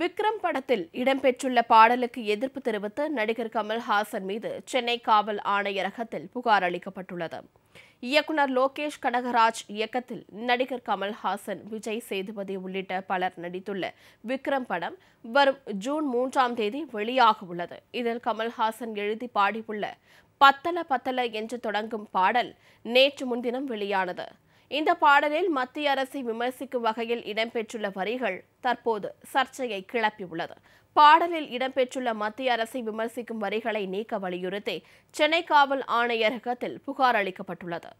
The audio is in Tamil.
விக்ரம் படத்தில் இடம்பெற்றுள்ள பாடலுக்கு எதிர்ப்பு தெரிவித்து நடிகர் கமல்ஹாசன் மீது சென்னை காவல் ஆணையரகத்தில் புகார் அளிக்கப்பட்டுள்ளது இயக்குனர் லோகேஷ் கனகராஜ் இயக்கத்தில் நடிகர் கமல்ஹாசன் விஜய் சேதுபதி உள்ளிட்ட பலர் நடித்துள்ள விக்ரம் படம் வரும் ஜூன் மூன்றாம் தேதி வெளியாக உள்ளது இதில் கமல்ஹாசன் எழுதி பாடியுள்ள பத்தல பத்தல என்று தொடங்கும் பாடல் நேற்று முன்தினம் வெளியானது இந்த பாடலில் மத்திய அரசை விமர்சிக்கும் வகையில் இடம்பெற்றுள்ள வரிகள் தற்போது சர்ச்சையை கிளப்பியுள்ளது பாடலில் இடம்பெற்றுள்ள மத்திய அரசை விமர்சிக்கும் வரிகளை நீக்க வலியுறுத்தி சென்னை காவல் ஆணையரகத்தில் புகார் அளிக்கப்பட்டுள்ளது